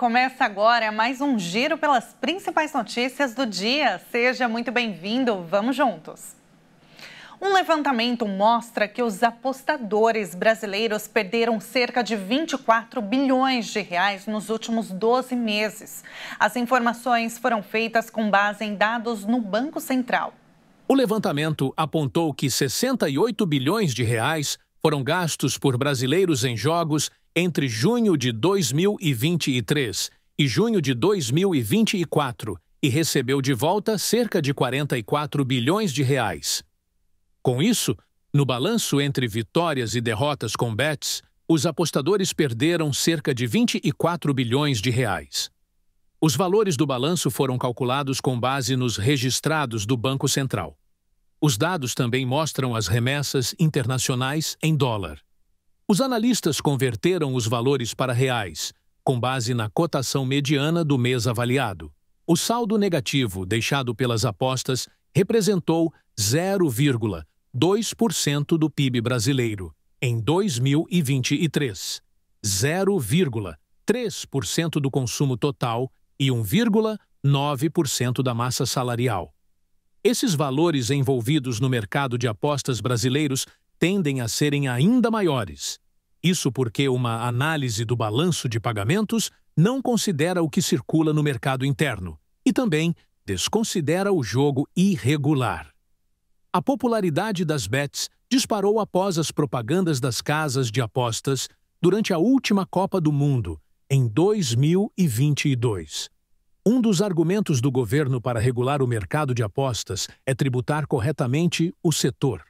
começa agora é mais um giro pelas principais notícias do dia. Seja muito bem-vindo, vamos juntos! Um levantamento mostra que os apostadores brasileiros perderam cerca de 24 bilhões de reais nos últimos 12 meses. As informações foram feitas com base em dados no Banco Central. O levantamento apontou que 68 bilhões de reais foram gastos por brasileiros em jogos entre junho de 2023 e junho de 2024 e recebeu de volta cerca de 44 bilhões de reais. Com isso, no balanço entre vitórias e derrotas com bets, os apostadores perderam cerca de 24 bilhões de reais. Os valores do balanço foram calculados com base nos registrados do Banco Central. Os dados também mostram as remessas internacionais em dólar. Os analistas converteram os valores para reais, com base na cotação mediana do mês avaliado. O saldo negativo deixado pelas apostas representou 0,2% do PIB brasileiro em 2023, 0,3% do consumo total e 1,9% da massa salarial. Esses valores envolvidos no mercado de apostas brasileiros tendem a serem ainda maiores. Isso porque uma análise do balanço de pagamentos não considera o que circula no mercado interno e também desconsidera o jogo irregular. A popularidade das bets disparou após as propagandas das casas de apostas durante a última Copa do Mundo, em 2022. Um dos argumentos do governo para regular o mercado de apostas é tributar corretamente o setor.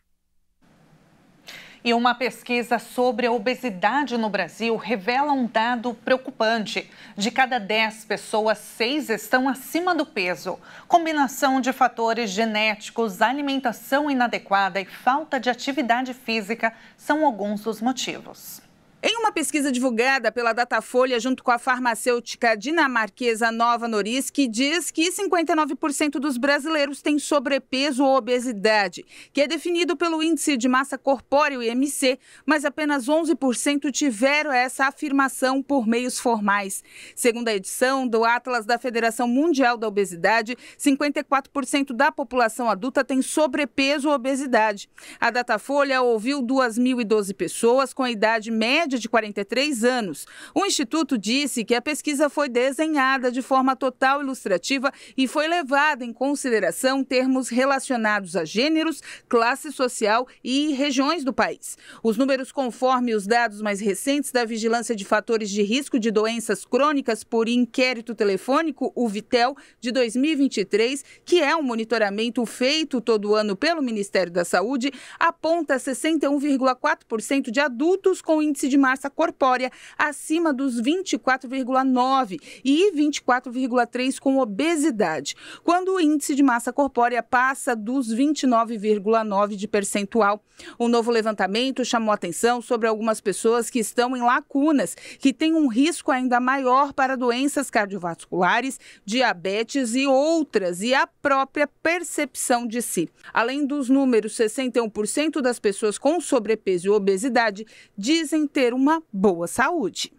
E uma pesquisa sobre a obesidade no Brasil revela um dado preocupante. De cada 10 pessoas, 6 estão acima do peso. Combinação de fatores genéticos, alimentação inadequada e falta de atividade física são alguns dos motivos. Em uma pesquisa divulgada pela Datafolha junto com a farmacêutica dinamarquesa Nova Noris, que diz que 59% dos brasileiros têm sobrepeso ou obesidade, que é definido pelo índice de massa corpórea IMC, mas apenas 11% tiveram essa afirmação por meios formais. Segundo a edição do Atlas da Federação Mundial da Obesidade, 54% da população adulta tem sobrepeso ou obesidade. A Datafolha ouviu 2.012 pessoas com idade média média de 43 anos. O Instituto disse que a pesquisa foi desenhada de forma total ilustrativa e foi levada em consideração termos relacionados a gêneros, classe social e regiões do país. Os números, conforme os dados mais recentes da Vigilância de Fatores de Risco de Doenças Crônicas por Inquérito Telefônico, o Vitel, de 2023, que é um monitoramento feito todo ano pelo Ministério da Saúde, aponta 61,4% de adultos com índice de massa corpórea acima dos 24,9 e 24,3 com obesidade. Quando o índice de massa corpórea passa dos 29,9 de percentual, o um novo levantamento chamou atenção sobre algumas pessoas que estão em lacunas, que têm um risco ainda maior para doenças cardiovasculares, diabetes e outras, e a própria percepção de si. Além dos números, 61% das pessoas com sobrepeso e obesidade dizem ter ter uma boa saúde.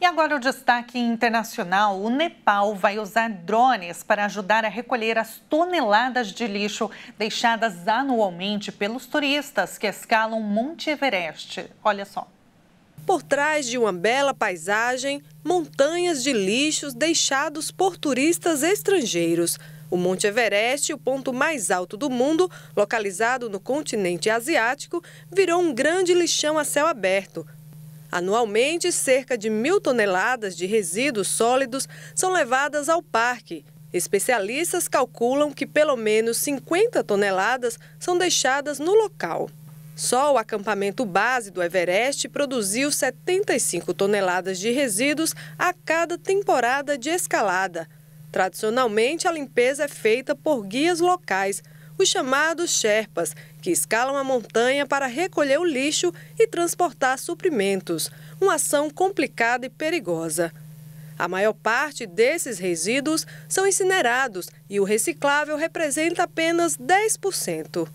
E agora o destaque internacional: o Nepal vai usar drones para ajudar a recolher as toneladas de lixo deixadas anualmente pelos turistas que escalam Monte Everest. Olha só. Por trás de uma bela paisagem, montanhas de lixos deixados por turistas estrangeiros. O Monte Everest, o ponto mais alto do mundo, localizado no continente asiático, virou um grande lixão a céu aberto. Anualmente, cerca de mil toneladas de resíduos sólidos são levadas ao parque. Especialistas calculam que pelo menos 50 toneladas são deixadas no local. Só o acampamento base do Everest produziu 75 toneladas de resíduos a cada temporada de escalada. Tradicionalmente, a limpeza é feita por guias locais, os chamados Sherpas, que escalam a montanha para recolher o lixo e transportar suprimentos, uma ação complicada e perigosa. A maior parte desses resíduos são incinerados e o reciclável representa apenas 10%.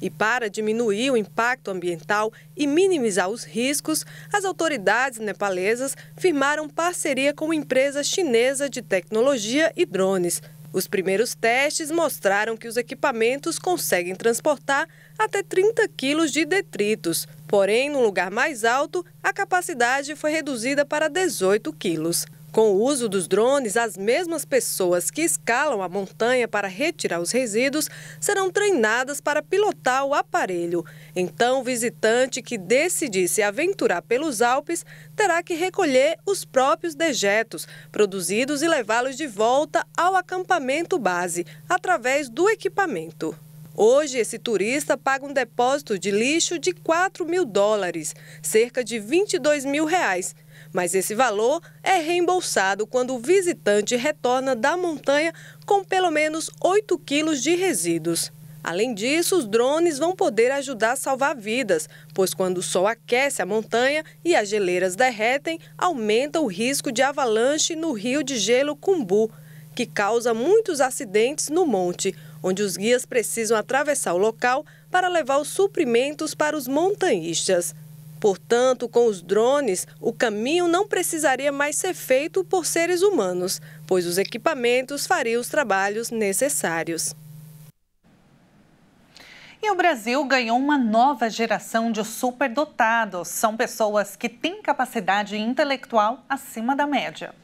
E para diminuir o impacto ambiental e minimizar os riscos, as autoridades nepalesas firmaram parceria com empresa chinesa de tecnologia e drones. Os primeiros testes mostraram que os equipamentos conseguem transportar até 30 quilos de detritos. Porém, no lugar mais alto, a capacidade foi reduzida para 18 quilos. Com o uso dos drones, as mesmas pessoas que escalam a montanha para retirar os resíduos serão treinadas para pilotar o aparelho. Então, o visitante que decidir se aventurar pelos Alpes terá que recolher os próprios dejetos produzidos e levá-los de volta ao acampamento base, através do equipamento. Hoje, esse turista paga um depósito de lixo de 4 mil dólares, cerca de 22 mil reais mas esse valor é reembolsado quando o visitante retorna da montanha com pelo menos 8 quilos de resíduos. Além disso, os drones vão poder ajudar a salvar vidas, pois quando o sol aquece a montanha e as geleiras derretem, aumenta o risco de avalanche no rio de gelo Cumbu, que causa muitos acidentes no monte, onde os guias precisam atravessar o local para levar os suprimentos para os montanhistas. Portanto, com os drones, o caminho não precisaria mais ser feito por seres humanos, pois os equipamentos fariam os trabalhos necessários. E o Brasil ganhou uma nova geração de superdotados. São pessoas que têm capacidade intelectual acima da média.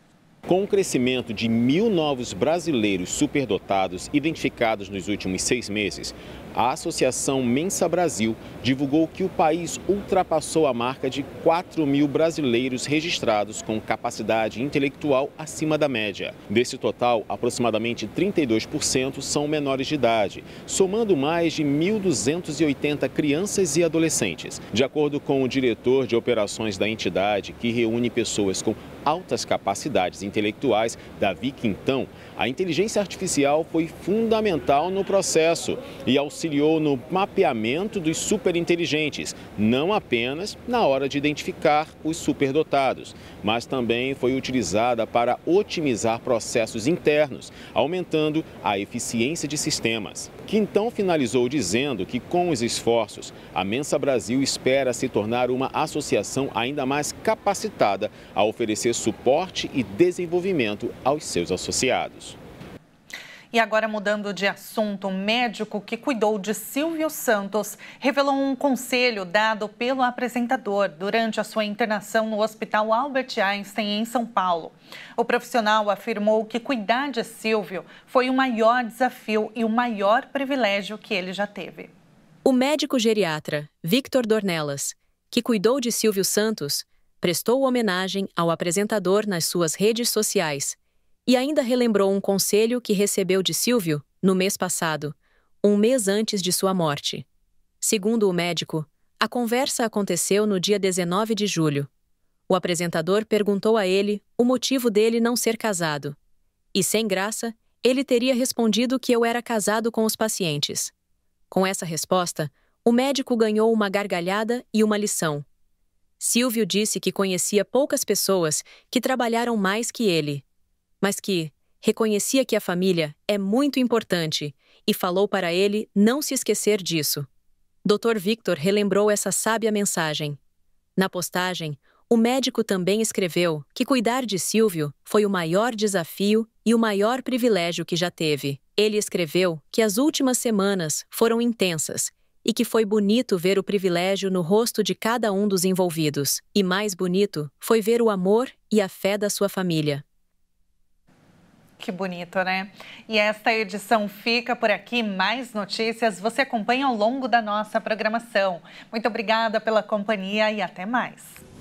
Com o crescimento de mil novos brasileiros superdotados identificados nos últimos seis meses, a Associação Mensa Brasil divulgou que o país ultrapassou a marca de 4 mil brasileiros registrados com capacidade intelectual acima da média. Desse total, aproximadamente 32% são menores de idade, somando mais de 1.280 crianças e adolescentes. De acordo com o diretor de operações da entidade, que reúne pessoas com altas capacidades intelectuais, Davi Quintão, a inteligência artificial foi fundamental no processo e auxiliou no mapeamento dos superinteligentes, não apenas na hora de identificar os superdotados, mas também foi utilizada para otimizar processos internos, aumentando a eficiência de sistemas. Quintão finalizou dizendo que, com os esforços, a Mensa Brasil espera se tornar uma associação ainda mais capacitada a oferecer oferecer suporte e desenvolvimento aos seus associados. E agora, mudando de assunto, um médico que cuidou de Silvio Santos revelou um conselho dado pelo apresentador durante a sua internação no Hospital Albert Einstein, em São Paulo. O profissional afirmou que cuidar de Silvio foi o maior desafio e o maior privilégio que ele já teve. O médico geriatra, Victor Dornelas, que cuidou de Silvio Santos, prestou homenagem ao apresentador nas suas redes sociais e ainda relembrou um conselho que recebeu de Silvio no mês passado, um mês antes de sua morte. Segundo o médico, a conversa aconteceu no dia 19 de julho. O apresentador perguntou a ele o motivo dele não ser casado. E sem graça, ele teria respondido que eu era casado com os pacientes. Com essa resposta, o médico ganhou uma gargalhada e uma lição. Silvio disse que conhecia poucas pessoas que trabalharam mais que ele, mas que reconhecia que a família é muito importante e falou para ele não se esquecer disso. Dr. Victor relembrou essa sábia mensagem. Na postagem, o médico também escreveu que cuidar de Silvio foi o maior desafio e o maior privilégio que já teve. Ele escreveu que as últimas semanas foram intensas e que foi bonito ver o privilégio no rosto de cada um dos envolvidos, e mais bonito foi ver o amor e a fé da sua família. Que bonito, né? E esta edição fica por aqui. Mais notícias você acompanha ao longo da nossa programação. Muito obrigada pela companhia e até mais.